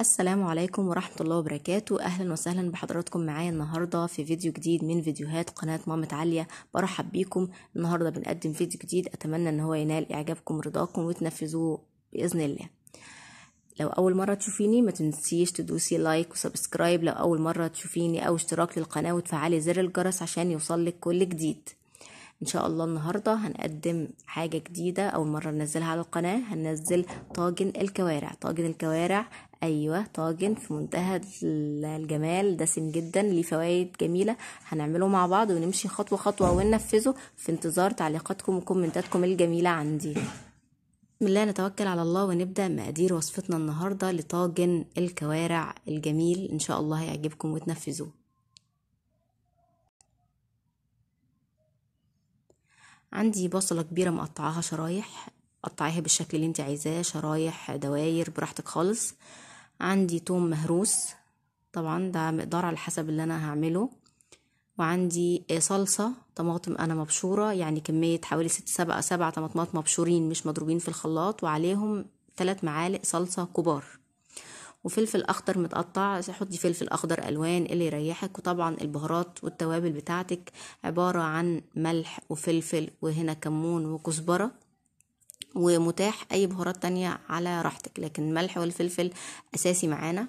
السلام عليكم ورحمة الله وبركاته أهلا وسهلا بحضراتكم معايا النهاردة في فيديو جديد من فيديوهات قناة مامة عالية برحب بيكم النهاردة بنقدم فيديو جديد أتمنى أن هو ينال إعجابكم ورضاكم وتنفذوه بإذن الله لو أول مرة تشوفيني ما تنسيش تدوسي لايك وسبسكرايب لو أول مرة تشوفيني أو اشتراك للقناة وتفعلي زر الجرس عشان يوصلك كل جديد ان شاء الله النهارده هنقدم حاجه جديده اول مره ننزلها على القناه هننزل طاجن الكوارع طاجن الكوارع ايوه طاجن في منتهى الجمال دسم جدا ليه فوائد جميله هنعمله مع بعض ونمشي خطوه خطوه وننفذه في انتظار تعليقاتكم وكومنتاتكم الجميله عندي بسم الله نتوكل على الله ونبدا مقادير وصفتنا النهارده لطاجن الكوارع الجميل ان شاء الله هيعجبكم وتنفذوه عندي بصله كبيره مقطعاها شرايح قطعيها بالشكل اللي انت عايزاه شرايح دواير براحتك خالص عندي توم مهروس طبعا ده مقدار على حسب اللي انا هعمله وعندي صلصة طماطم أنا مبشورة يعني كمية حوالي ست سبعة سبعة طماطمات مبشورين مش مضروبين في الخلاط وعليهم ثلاث معالق صلصة كبار وفلفل أخضر متقطع حطي فلفل أخضر ألوان اللي يريحك وطبعا البهارات والتوابل بتاعتك عبارة عن ملح وفلفل وهنا كمون وكزبرة ومتاح اي بهارات تانية على راحتك لكن الملح والفلفل اساسي معانا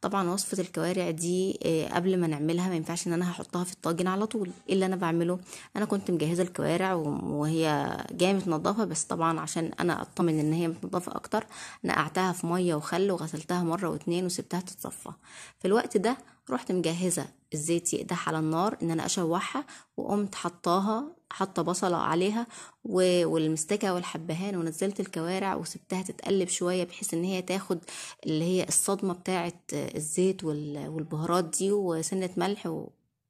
طبعا وصفة الكوارع دي آه، قبل ما نعملها ما ينفعش ان انا هحطها في الطاجن على طول ايه اللي انا بعمله انا كنت مجهزة الكوارع وهي جاية متنضفة بس طبعا عشان انا اطمن ان هي متنضفة اكتر نقعتها في مية وخل وغسلتها مرة واتنين وسبتها تتصفى في الوقت ده رحت مجهزة الزيت يقدح على النار ان انا اشوحها وقمت حطاها حاطه بصله عليها والمستكه والحبهان ونزلت الكوارع وسبتها تتقلب شويه بحيث ان هي تاخد اللي هي الصدمه بتاعه الزيت والبهارات دي وسنه ملح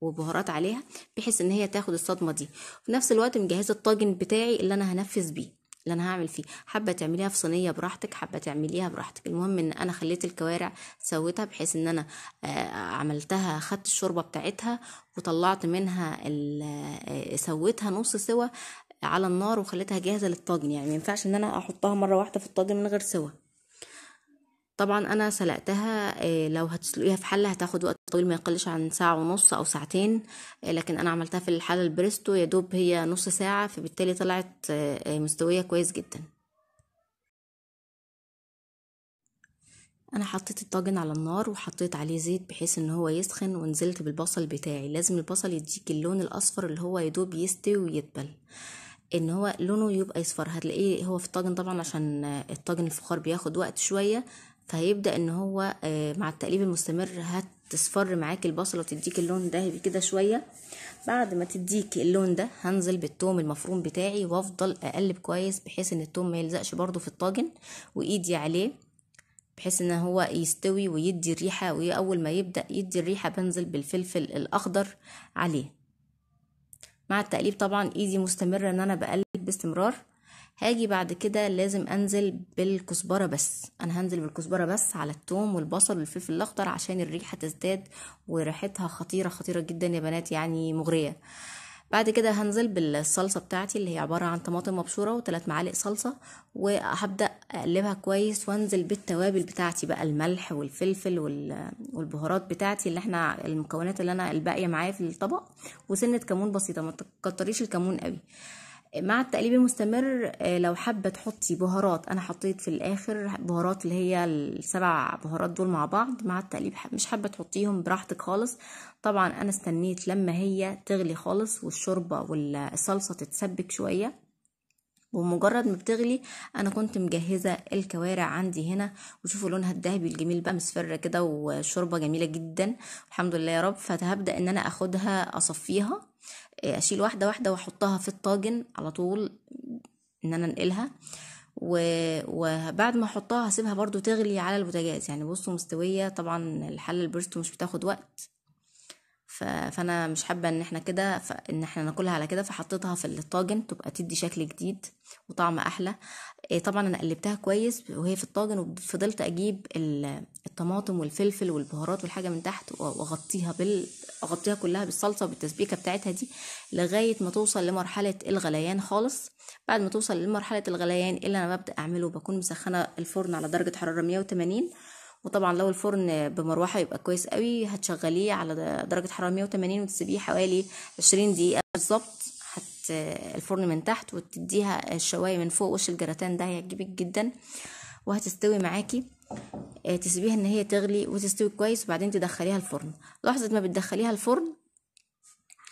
وبهارات عليها بحيث ان هي تاخد الصدمه دي في نفس الوقت مجهزه الطاجن بتاعي اللي انا هنفذ بيه اللي انا هعمل فيه حابه تعمليها في صينيه براحتك حابه تعمليها براحتك المهم ان انا خليت الكوارع سويتها بحيث ان انا آه، عملتها خدت الشوربه بتاعتها وطلعت منها آه، سويتها نص سوا على النار وخليتها جاهزه للطاجن يعني ما ينفعش ان انا احطها مره واحده في الطاجن من غير سوا طبعا انا سلقتها آه، لو هتسلقيها في حله هتاخد وقت طويل ما يقلش عن ساعه ونص او ساعتين آه، لكن انا عملتها في الحله البريستو يا دوب هي نص ساعه فبالتالي طلعت آه، مستويه كويس جدا انا حطيت الطاجن على النار وحطيت عليه زيت بحيث ان هو يسخن ونزلت بالبصل بتاعي لازم البصل يديك اللون الاصفر اللي هو يدوب يستوي ويدبل ان هو لونه يبقى يصفر هتلاقيه هو في الطاجن طبعا عشان الطاجن الفخار بياخد وقت شويه فهيبدا ان هو آه، مع التقليب المستمر هتصفر معاك البصله وتديك اللون دهبي كده شويه بعد ما تديك اللون ده هنزل بالثوم المفروم بتاعي وافضل اقلب كويس بحيث ان الثوم ما يلزقش برده في الطاجن وايدي عليه بحيث ان هو يستوي ويدي الريحه واول ما يبدا يدي الريحه بنزل بالفلفل الاخضر عليه مع التقليب طبعا ايدي مستمره ان انا بقلب باستمرار هاجي بعد كده لازم انزل بالكزبره بس انا هنزل بالكزبره بس على الثوم والبصل والفلفل الاخضر عشان الريحه تزداد وريحتها خطيره خطيره جدا يا بنات يعني مغريه بعد كده هنزل بالصلصه بتاعتي اللي هي عباره عن طماطم مبشوره وثلاث معالق صلصه وهبدا اقلبها كويس وانزل بالتوابل بتاعتي بقى الملح والفلفل والبهارات بتاعتي اللي احنا المكونات اللي انا الباقيه معايا في الطبق وسنه كمون بسيطه ما تكتريش الكمون قوي مع التقليب المستمر آه، لو حابه تحطي بهارات انا حطيت في الاخر بهارات اللي هي السبع بهارات دول مع بعض مع التقليب مش حابه تحطيهم براحتك خالص طبعا انا استنيت لما هي تغلي خالص والشوربه والصلصه تتسبك شويه ومجرد ما بتغلي انا كنت مجهزه الكوارع عندي هنا وشوفوا لونها الذهبي الجميل بقى مسفره كده وشوربه جميله جدا الحمد لله يا رب فهبدا ان انا اخدها اصفيها اشيل واحده واحده واحطها في الطاجن على طول ان انا انقلها وبعد ما احطها هسيبها برضو تغلي على البوتاجاز يعني بصوا مستويه طبعا الحله البرستو مش بتاخد وقت فانا مش حابه ان احنا كده ان احنا ناكلها على كده فحطيتها في الطاجن تبقى تدي شكل جديد وطعم احلى إيه، طبعا انا قلبتها كويس وهي في الطاجن وفضلت اجيب الطماطم والفلفل والبهارات والحاجه من تحت واغطيها بال اغطيها كلها بالصلصه وبالتسبيكه بتاعتها دي لغايه ما توصل لمرحله الغليان خالص بعد ما توصل لمرحله الغليان إيه اللي انا ببدا اعمله بكون مسخنه الفرن على درجه حراره 180 وطبعا لو الفرن بمروحه يبقى كويس قوي هتشغليه على درجه حراره 180 وتسيبيه حوالي 20 دقيقه بالظبط هت الفرن من تحت وتديها الشوايه من فوق وش الجراتان ده هيعجبك جدا وهتستوي معاكي آه، تسيبيها ان هي تغلي وتستوي كويس وبعدين تدخليها الفرن لحظه ما بتدخليها الفرن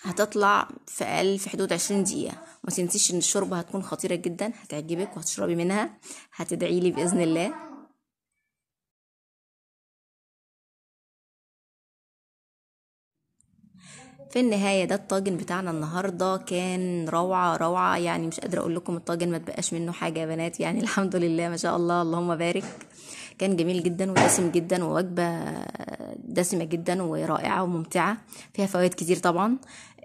هتطلع في اقل في حدود عشرين دقيقه ما تنسيش ان الشوربه هتكون خطيره جدا هتعجبك وهتشربي منها هتدعيلي باذن الله في النهايه ده الطاجن بتاعنا النهارده كان روعه روعه يعني مش قادره اقول لكم الطاجن ما تبقاش منه حاجه يا بنات يعني الحمد لله ما شاء الله اللهم بارك كان جميل جدا ودسم جدا ووجبه دسمه جدا ورائعه وممتعه فيها فوائد كتير طبعا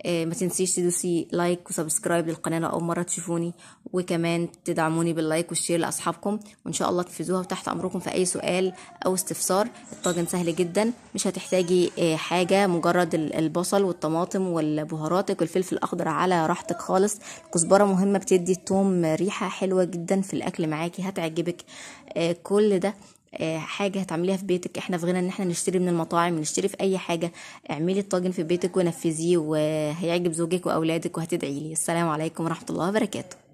آه، ما تنسيش تدوسي لايك وسبسكرايب للقناه لأول مره تشوفوني وكمان تدعموني باللايك والشير لاصحابكم وان شاء الله تنفذوها وتحت امركم في اي سؤال او استفسار الطاجن سهل جدا مش هتحتاجي آه، حاجه مجرد البصل والطماطم والبهاراتك والفلفل الاخضر على راحتك خالص الكزبره مهمه بتدي التوم ريحه حلوه جدا في الاكل معاكي هتعجبك آه، كل ده آه، حاجه هتعمليها في بيتك احنا في غنى ان احنا نشتري من المطاعم نشتري في اي حاجه اعملي الطاجن في بيتك ونفذيه وهيعجب زوجك واولادك وهتدعي لي السلام عليكم ورحمه الله وبركاته